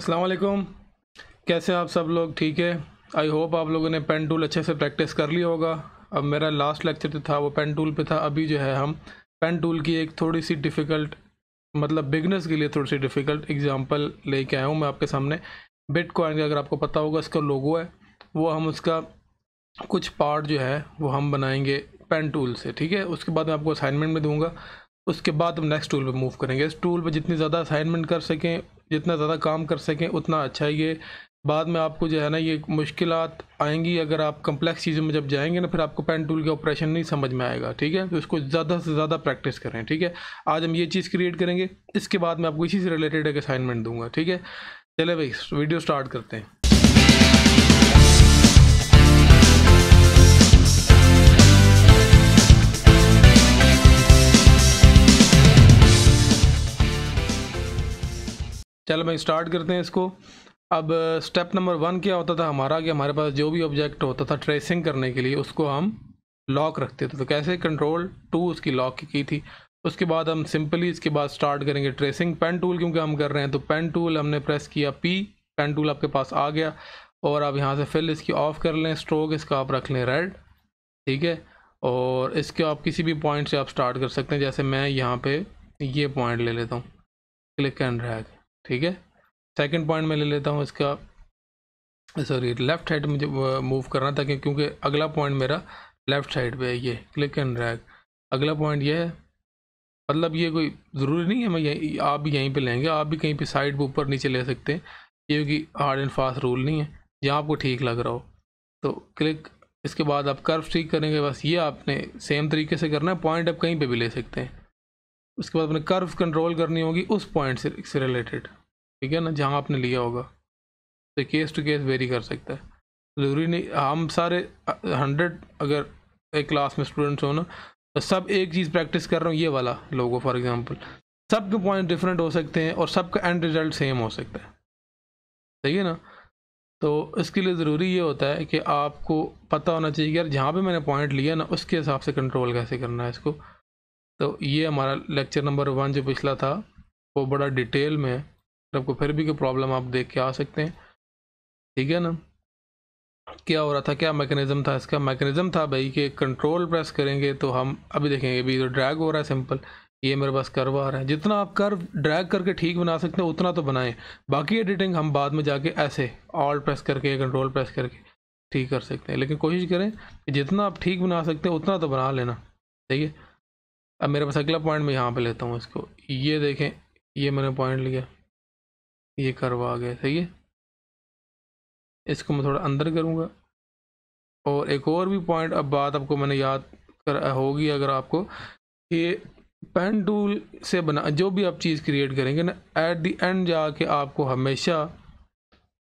अस्सलाम वालेकुम कैसे आप सब लोग ठीक है आई होप आप लोगों ने पेन टूल अच्छे से प्रैक्टिस कर लिया होगा अब मेरा लास्ट लेक्चर जो था वो पेन टूल पे था अभी जो है हम पेन टूल की एक थोड़ी सी डिफ़िकल्ट मतलब बिगनर्स के लिए थोड़ी सी डिफ़िकल्ट एग्जांपल लेके आया हूँ मैं आपके सामने बिट का अगर आपको पता होगा इसका लोगो है वो हम उसका कुछ पार्ट जो है वो हम बनाएंगे पेन टूल से ठीक है उसके बाद मैं आपको असाइनमेंट में दूँगा उसके बाद हम नेक्स्ट टूल पे मूव करेंगे इस टूल पे जितनी ज़्यादा असाइनमेंट कर सकें जितना ज़्यादा काम कर सकें उतना अच्छा है ये बाद में आपको जो है ना ये मुश्किल आएंगी अगर आप कम्प्लेक्स चीज़ों में जब जाएंगे ना फिर आपको पेन टूल का ऑपरेशन नहीं समझ में आएगा ठीक है तो इसको ज़्यादा से ज़्यादा प्रैक्टिस करें ठीक है आज हम ये चीज़ क्रिएट करेंगे इसके बाद मैं आपको इसी से रिलेटेड एक असाइनमेंट दूंगा ठीक है चले भाई वीडियो स्टार्ट करते हैं चलो भाई स्टार्ट करते हैं इसको अब स्टेप नंबर वन क्या होता था हमारा कि हमारे पास जो भी ऑब्जेक्ट होता था ट्रेसिंग करने के लिए उसको हम लॉक रखते थे तो कैसे कंट्रोल टू उसकी लॉक की थी उसके बाद हम सिंपली इसके बाद स्टार्ट करेंगे ट्रेसिंग पेन टूल क्योंकि हम कर रहे हैं तो पेन टूल हमने प्रेस किया पी पेन टूल आपके पास आ गया और आप यहाँ से फिल इसकी ऑफ़ कर लें स्ट्रोक इसका आप रख लें रेड ठीक है और इसके आप किसी भी पॉइंट से आप स्टार्ट कर सकते हैं जैसे मैं यहाँ पे ये पॉइंट ले लेता हूँ क्लिक एंड रैग ठीक है सेकंड पॉइंट मैं ले लेता हूँ इसका सॉरी लेफ़्ट साइड मुझे मूव करना था क्योंकि अगला पॉइंट मेरा लेफ़्ट साइड पे है ये क्लिक एंड ड्रैग अगला पॉइंट ये है मतलब ये कोई ज़रूरी नहीं है मैं यहीं आप भी यहीं पे लेंगे आप भी कहीं पे साइड पे ऊपर नीचे ले सकते हैं क्योंकि हार्ड एंड फास्ट रूल नहीं है जहाँ आपको ठीक लग रहा हो तो क्लिक इसके बाद आप कर्व ठीक करेंगे बस ये आपने सेम तरीके से करना है पॉइंट आप कहीं पर भी ले सकते हैं उसके बाद अपने कर्व कंट्रोल करनी होगी उस पॉइंट से रिलेटेड ठीक है ना जहाँ आपने लिया होगा तो केस टू केस वेरी कर सकता है ज़रूरी नहीं हम सारे हंड्रेड अगर एक क्लास में स्टूडेंट्स हो ना तो सब एक चीज़ प्रैक्टिस कर रहा हूँ ये वाला लोगो फॉर एग्जांपल सब के पॉइंट डिफरेंट हो सकते हैं और सबका एंड रिजल्ट सेम हो सकता है ठीक है ना तो इसके लिए ज़रूरी ये होता है कि आपको पता होना चाहिए कि यार जहाँ पर मैंने पॉइंट लिया ना उसके हिसाब से कंट्रोल कैसे करना है इसको तो ये हमारा लेक्चर नंबर वन जो पिछला था वो बड़ा डिटेल में है आपको फिर भी कोई प्रॉब्लम आप देख के आ सकते हैं ठीक है ना क्या हो रहा था क्या मैकेनिज़्म था इसका मैकेनिज़्म था भाई कि कंट्रोल प्रेस करेंगे तो हम अभी देखेंगे अभी तो ड्रैग हो रहा है सिंपल ये मेरे पास कर्व आ रहा है जितना आप कर्व ड्रैग करके ठीक बना सकते हैं उतना तो बनाएं बाकी एडिटिंग हम बाद में जाके ऐसे ऑल प्रेस करके कंट्रोल प्रेस करके ठीक कर सकते हैं लेकिन कोशिश करें कि जितना आप ठीक बना सकते हैं उतना तो बना लेना ठीक है अब मेरे पास अगला पॉइंट मैं यहाँ पे लेता हूँ इसको ये देखें ये मैंने पॉइंट लिया ये करवा गया सही है इसको मैं थोड़ा अंदर करूँगा और एक और भी पॉइंट अब बात आपको मैंने याद कर होगी अगर आपको ये पेन टूल से बना जो भी आप चीज़ क्रिएट करेंगे ना एट दी एंड जाके आपको हमेशा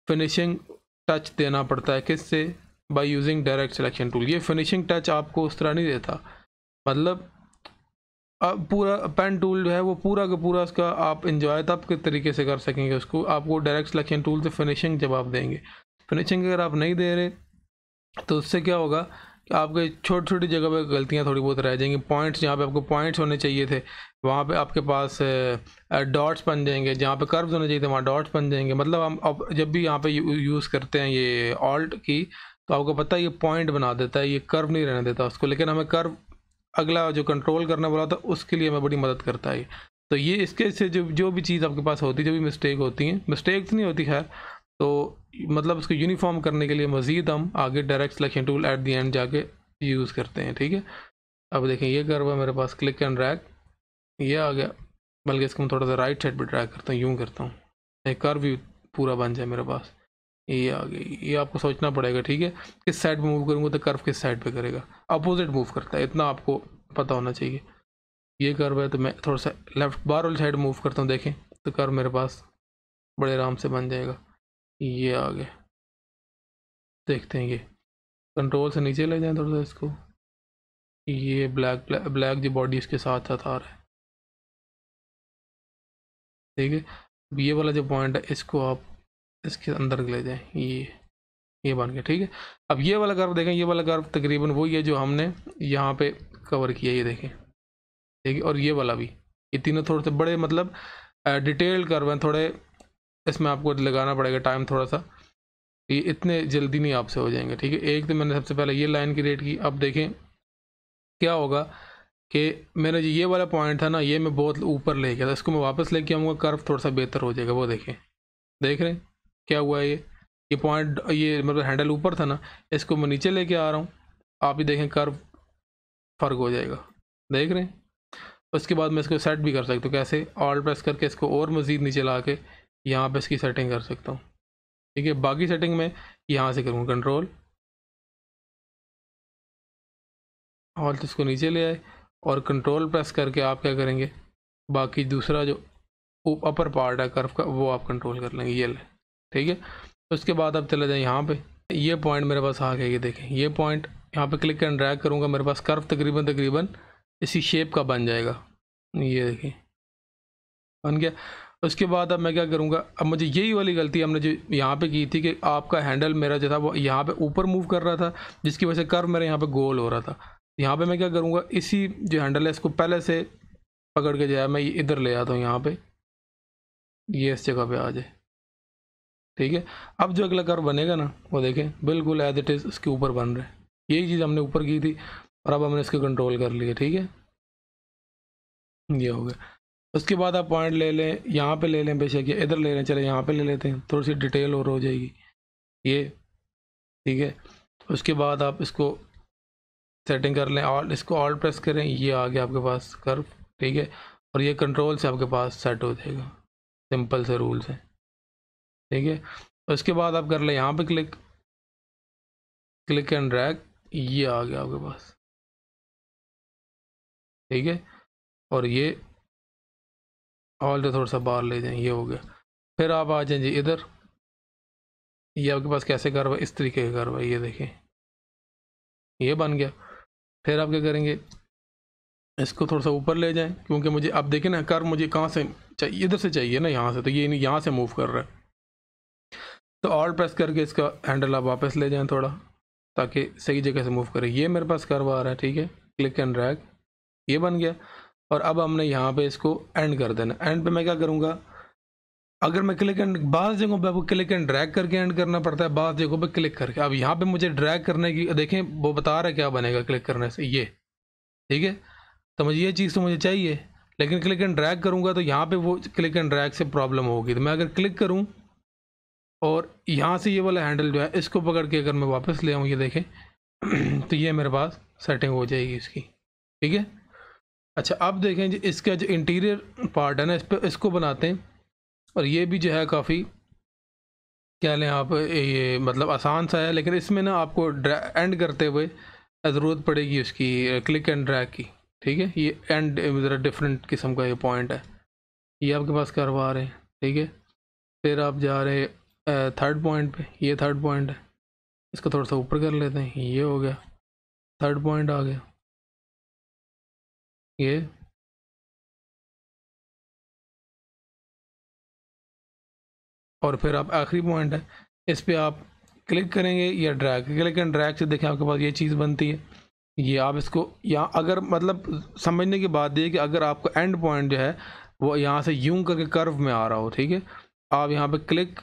फिनिशिंग टच देना पड़ता है किससे by using direct selection tool ये फिनिशिंग टच आपको उस तरह नहीं देता मतलब अब पूरा पेन टूल जो है वो पूरा का पूरा उसका आप इंजॉय तब के तरीके से कर सकेंगे उसको आपको डायरेक्ट सिलेक्शन टूल से फिनिशिंग जब आप देंगे फिनिशिंग अगर आप नहीं दे रहे तो उससे क्या होगा कि आपके छोटी छोटी जगह पे गलतियाँ थोड़ी बहुत रह जाएंगी पॉइंट्स जहाँ पे आपको पॉइंट्स होने चाहिए थे वहाँ पे आपके पास डॉट्स बन जाएंगे जहाँ पे कर्व्स होने चाहिए थे वहाँ डॉट्स बन जाएंगे मतलब हम अब जब भी यहाँ पे यूज़ करते हैं ये ऑल्ट की तो आपको पता है ये पॉइंट बना देता है ये कर्व नहीं रहने देता उसको लेकिन हमें कर्व अगला जो कंट्रोल करने वाला था उसके लिए हमें बड़ी मदद करता है तो ये इसके से जो जो भी चीज़ आपके पास होती है जो भी मिस्टेक होती हैं मिस्टेक नहीं होती खैर तो मतलब उसको यूनिफॉर्म करने के लिए मज़ीद हम आगे direct selection tool at the end जाके यूज़ करते हैं ठीक है अब देखें ये कर हुआ मेरे पास क्लिक एंड ड्रैग ये आ गया बल्कि इसको मैं थोड़ा सा राइट साइड पर ड्रैग करता हूँ यूँ करता हूँ एक कर भी पूरा बन जाए मेरे पास ये आ गई ये आपको सोचना पड़ेगा ठीक है किस साइड पे मूव करूँगा तो कर्व किस साइड पे करेगा अपोजिट मूव करता है इतना आपको पता होना चाहिए ये कर्व है तो मैं थोड़ा सा लेफ्ट बार वाली साइड मूव करता हूँ देखें तो कर्व मेरे पास बड़े आराम से बन जाएगा ये आ गए देखते हैं ये कंट्रोल से नीचे ले जाएँ थोड़ा सा इसको ये ब्लैक ब्लैक, ब्लैक जो बॉडी इसके साथ साथ आ रहा है ठीक है ये वाला जो पॉइंट है इसको आप इसके अंदर ले जाए ये ये बन गया ठीक है अब ये वाला कर्व देखें ये वाला कर्व तकरीबन वही है जो हमने यहाँ पे कवर किया ये देखें ठीक है और ये वाला भी ये तीनों थोड़े से बड़े मतलब डिटेल कर्व हैं थोड़े इसमें आपको लगाना पड़ेगा टाइम थोड़ा सा ये इतने जल्दी नहीं आपसे हो जाएंगे ठीक है एक तो मैंने सबसे पहले ये लाइन क्रिएट की अब देखें क्या होगा कि मेरा जो ये वाला पॉइंट था ना ये मैं बहुत ऊपर ले गया था इसको मैं वापस लेके आऊँगा कर्व थोड़ा सा बेहतर हो जाएगा वो देखें देख रहे हैं क्या हुआ ये ये पॉइंट ये मतलब हैंडल ऊपर था ना इसको मैं नीचे लेके आ रहा हूँ आप ही देखें कर्व फर्क हो जाएगा देख रहे हैं उसके बाद मैं इसको सेट भी कर सकता हूँ कैसे ऑल प्रेस करके इसको और मज़ीद नीचे ला के यहाँ पर इसकी सेटिंग कर सकता हूँ ठीक है बाकी सेटिंग में यहाँ से करूँगा कंट्रोल ऑल तो इसको नीचे ले आए और कंट्रोल प्रेस करके आप क्या करेंगे बाकी दूसरा जो अपर पार्ट है कर्व का वो आप कंट्रोल कर लेंगे ये ले ठीक है उसके बाद आप चले जाए यहाँ पे ये पॉइंट मेरे पास आ गया ये देखें ये पॉइंट यहाँ पे क्लिक एंड ड्रैग करूँगा मेरे पास कर्व तकरीबन तकरीबन इसी शेप का बन जाएगा ये देखें बन गया उसके बाद अब मैं क्या करूँगा अब मुझे यही वाली गलती हमने जो यहाँ पे की थी कि आपका हैंडल मेरा जो था वो यहाँ पे ऊपर मूव कर रहा था जिसकी वजह से कर्व मेरे यहाँ पे गोल हो रहा था यहाँ पे मैं क्या करूँगा इसी जो हैंडल है इसको पहले से पकड़ के जो मैं इधर ले आता हूँ यहाँ पे ये इस जगह पे आ जाए ठीक है अब जो अगला कर्व बनेगा ना वो देखें बिल्कुल एज इट इज़ इसके ऊपर बन रहा है यही चीज़ हमने ऊपर की थी और अब हमने इसको कंट्रोल कर लिया ठीक है ये हो गया उसके बाद आप पॉइंट ले लें यहाँ पे ले लें बेशक ये इधर ले लें चले यहाँ पे ले लेते हैं थोड़ी सी डिटेल और हो जाएगी ये ठीक है उसके बाद आप इसको सेटिंग कर लें ऑल इसको ऑल प्रेस करें ये आ गया आपके पास कर्व ठीक है और ये कंट्रोल से आपके पास सेट हो जाएगा सिंपल से रूल्स हैं ठीक है उसके बाद आप कर ले यहाँ पे क्लिक क्लिक एंड ड्रैग ये आ गया आपके पास ठीक है और ये ऑल थोड़ा सा बाहर ले जाए ये हो गया फिर आप आ जाए जी इधर ये आपके पास कैसे है इस तरीके का कार्रवाई ये देखें ये बन गया फिर आप क्या करेंगे इसको थोड़ा सा ऊपर ले जाएं क्योंकि मुझे आप देखें ना कर मुझे कहाँ से चाहिए इधर से चाहिए ना यहाँ से तो ये यह यहाँ से मूव कर रहा है तो ऑल प्रेस करके इसका हैंडल आप वापस ले जाएं थोड़ा ताकि सही जगह से मूव करें ये मेरे पास कर्व आ रहा है ठीक है क्लिक एंड ड्रैग ये बन गया और अब हमने यहाँ पे इसको एंड कर देना एंड पे मैं क्या करूँगा अगर मैं क्लिक एंड बास जगहों पे आपको क्लिक एंड ड्रैग करके एंड करना पड़ता है बास जगहों पे क्लिक करके अब यहाँ पे मुझे ड्रैग करने की देखें वो बता रहा है क्या बनेगा क्लिक करने से ये ठीक है तो मुझे ये चीज़ तो मुझे चाहिए लेकिन क्लिक एंड ड्रैग करूँगा तो यहाँ पे वो क्लिक एंड ड्रैग से प्रॉब्लम होगी तो मैं अगर क्लिक करूँ और यहाँ से ये वाला हैंडल जो है इसको पकड़ के अगर मैं वापस ले आऊँ ये देखें तो ये मेरे पास सेटिंग हो जाएगी इसकी ठीक है अच्छा अब देखें जी इसका जो इंटीरियर पार्ट है ना इस पर इसको बनाते हैं और ये भी जो है काफ़ी क्या लें आप ये मतलब आसान सा है लेकिन इसमें ना आपको एंड करते हुए ज़रूरत पड़ेगी उसकी क्लिक एंड ड्रैग की ठीक है ये एंड ज़रा डिफरेंट किस्म का ये पॉइंट है ये आपके पास करवा रहे हैं ठीक है फिर आप जा रहे थर्ड पॉइंट पे ये थर्ड पॉइंट है इसको थोड़ा सा ऊपर कर लेते हैं ये हो गया थर्ड पॉइंट आ गया ये और फिर आप आखिरी पॉइंट है इस पर आप क्लिक करेंगे या ड्रैग क्लिक एंड ड्रैग से देखें आपके पास ये चीज़ बनती है ये आप इसको यहाँ अगर मतलब समझने की बात ये कि अगर आपका एंड पॉइंट जो है वो यहाँ से यूं करके कर्व में आ रहा हो ठीक है आप यहाँ पे क्लिक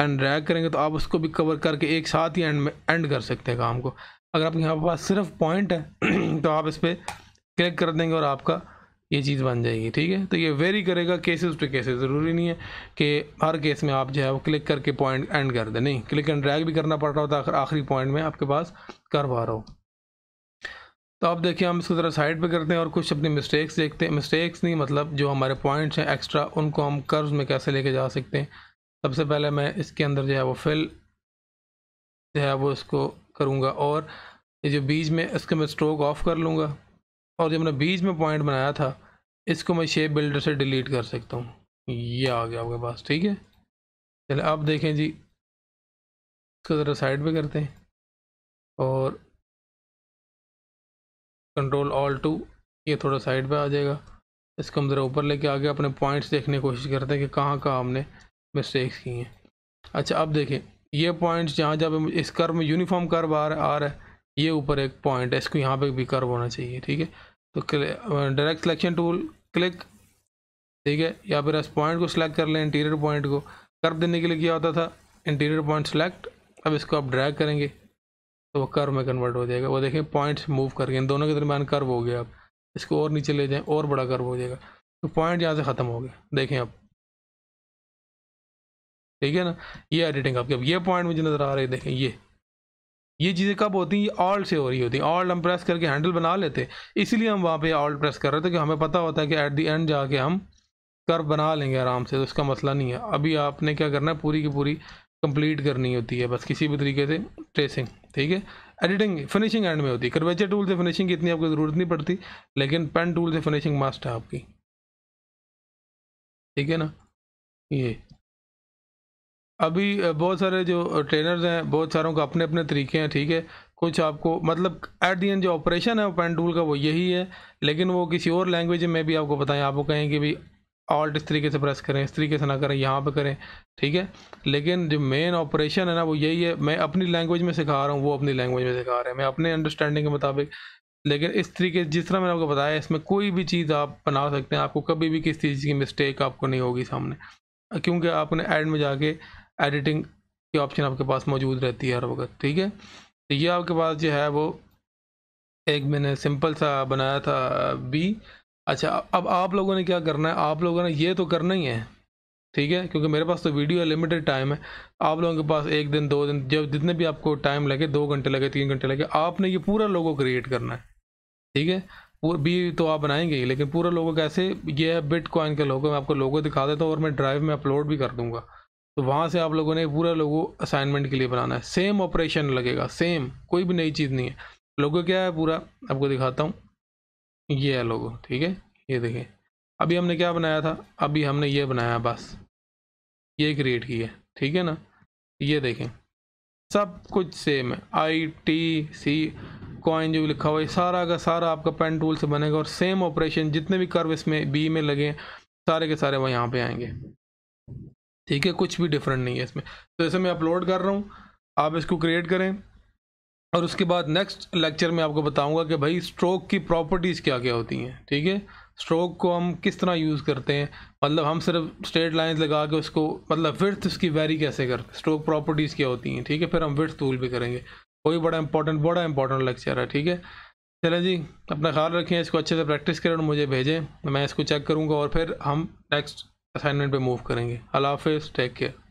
एंड ड्रैग करेंगे तो आप उसको भी कवर करके एक साथ ही एंड में एंड कर सकते हैं काम को अगर आपके यहाँ पास सिर्फ पॉइंट है तो आप इस पर क्लिक कर देंगे और आपका ये चीज़ बन जाएगी ठीक है तो ये वेरी करेगा केसेस टू केसेस ज़रूरी नहीं है कि हर केस में आप जो है वो क्लिक करके पॉइंट एंड कर दें नहीं क्लिक एंड ड्रैग भी करना पड़ रहा होता है आखिरी पॉइंट में आपके पास कर पा रहा हो तो आप देखिए हम इसको ज़रा साइड पे करते हैं और कुछ अपनी मिस्टेक्स देखते हैं मिस्टेक्स नहीं मतलब जो हमारे पॉइंट्स हैं एक्स्ट्रा उनको हम कर्ज़ में कैसे लेके जा सकते हैं सबसे पहले मैं इसके अंदर जो है वो फिल जो है वो इसको करूँगा और ये जो बीच में इसके मैं स्ट्रोक ऑफ कर लूँगा और जो मैंने बीज में पॉइंट बनाया था इसको मैं शेप बिल्डर से डिलीट कर सकता हूँ ये आ गया आपके पास ठीक है चलिए अब देखें जी इसको ज़रा साइड पे करते हैं और कंट्रोल ऑल टू ये थोड़ा साइड पे आ जाएगा इसको हम ज़रा ऊपर लेके आगे अपने पॉइंट्स देखने की कोशिश करते हैं कि कहाँ कहाँ हमने मिस्टेक्स की हैं अच्छा अब देखें ये पॉइंट जहाँ जब इस कर्व में यूनिफॉर्म कर्व आ रहा आ रहा है ये ऊपर एक पॉइंट है इसको यहाँ पे भी कर्व होना चाहिए ठीक है तो डायरेक्ट सिलेक्शन टूल क्लिक ठीक है या फिर इस पॉइंट को सिलेक्ट कर लें इंटीरियर पॉइंट को कर्व देने के लिए क्या होता था इंटीरियर पॉइंट सेलेक्ट अब इसको आप ड्रैग करेंगे तो वो कर्व में कन्वर्ट हो जाएगा वो देखें पॉइंट्स मूव करके इन दोनों के दरमियान कर्व हो गया अब इसको और नीचे ले जाएँ और बड़ा कर्व हो जाएगा तो पॉइंट यहाँ से ख़त्म हो गया देखें आप ठीक है ना ये एडिटिंग आपके अब ये पॉइंट मुझे नज़र आ रहे है देखें ये ये चीज़ें कब होती हैं ये ऑल्ट से हो रही होती हैं ऑल्ट हम प्रेस करके हैंडल बना लेते इसलिए हम वहाँ पे ऑल्ट प्रेस कर रहे थे कि हमें पता होता है कि एट दी एंड जाके हम कर बना लेंगे आराम से तो इसका मसला नहीं है अभी आपने क्या करना है पूरी की पूरी कंप्लीट करनी होती है बस किसी भी तरीके से ट्रेसिंग ठीक है एडिटिंग फिनिशिंग एंड में होती है करवेचर टूल से फिनिशिंग की इतनी आपको ज़रूरत नहीं पड़ती लेकिन पेन टूल से फिनिशिंग मस्ट है आपकी ठीक है ना ये अभी बहुत सारे जो ट्रेनर्स हैं बहुत सारों का अपने अपने तरीके हैं ठीक है कुछ आपको मतलब एट दी एंड जो ऑपरेशन है पेन टूल का वो यही है लेकिन वो किसी और लैंग्वेज में भी आपको बताएं आपको कहें कि भी ऑल्ट इस तरीके से प्रेस करें इस तरीके से ना करें यहाँ पे करें ठीक है लेकिन जो मेन ऑपरेशन है ना वो यही है मैं अपनी लैंग्वेज में सिखा रहा हूँ वो अपनी लैंग्वेज में सिखा रहे हैं मैं अपने अंडरस्टैंडिंग के मुताबिक लेकिन इस तरीके जिस तरह मैंने आपको बताया इसमें कोई भी चीज़ आप बना सकते हैं आपको कभी भी किसी चीज़ की मिस्टेक आपको नहीं होगी सामने क्योंकि आपने एड में जाके एडिटिंग की ऑप्शन आपके पास मौजूद रहती है हर वक्त ठीक है तो ये आपके पास जो है वो एक मैंने सिंपल सा बनाया था बी अच्छा अब आप लोगों ने क्या करना है आप लोगों ने ये तो करना ही है ठीक है क्योंकि मेरे पास तो वीडियो है लिमिटेड टाइम है आप लोगों के पास एक दिन दो दिन जब जितने भी आपको टाइम लगे दो घंटे लगे तीन घंटे लगे आपने ये पूरा लोगो क्रिएट करना है ठीक है पूरा बी तो आप बनाएंगे ही लेकिन पूरा लोगो कैसे ये है बिट का लोगो मैं आपको लोगो दिखा देता हूँ और मैं ड्राइव में अपलोड भी कर दूंगा तो वहाँ से आप लोगों ने पूरा लोगो असाइनमेंट के लिए बनाना है सेम ऑपरेशन लगेगा सेम कोई भी नई चीज़ नहीं है लोगो क्या है पूरा आपको दिखाता हूँ ये है लोगो ठीक है ये देखें अभी हमने क्या बनाया था अभी हमने ये बनाया बस ये क्रिएट की है ठीक है ना ये देखें सब कुछ सेम है आई टी सी कॉइन जो भी लिखा हुआ है सारा का सारा आपका पेन टूल से बनेगा और सेम ऑपरेशन जितने भी कर्व इसमें बी में लगे सारे के सारे वो यहाँ पे आएंगे ठीक है कुछ भी डिफरेंट नहीं है इसमें तो ऐसे मैं अपलोड कर रहा हूँ आप इसको क्रिएट करें और उसके बाद नेक्स्ट लेक्चर में आपको बताऊंगा कि भाई स्ट्रोक की प्रॉपर्टीज़ क्या क्या होती हैं ठीक है स्ट्रोक को हम किस तरह यूज़ करते हैं मतलब हम सिर्फ स्ट्रेट लाइंस लगा के उसको मतलब विर्थ उसकी वेरी कैसे करते हैं स्ट्रोक प्रॉपर्टीज़ क्या होती हैं ठीक है फिर हम विर्थ टूल भी करेंगे कोई बड़ा इंपॉर्टेंट बड़ा इंपॉर्टेंट लेक्चर है ठीक है चलें जी अपना ख्याल रखें इसको अच्छे से प्रैक्टिस करें और मुझे भेजें मैं इसको चेक करूँगा और फिर हम नेक्स्ट असाइनमेंट पे मूव करेंगे अलाफ़ हाफिज़ टेक केयर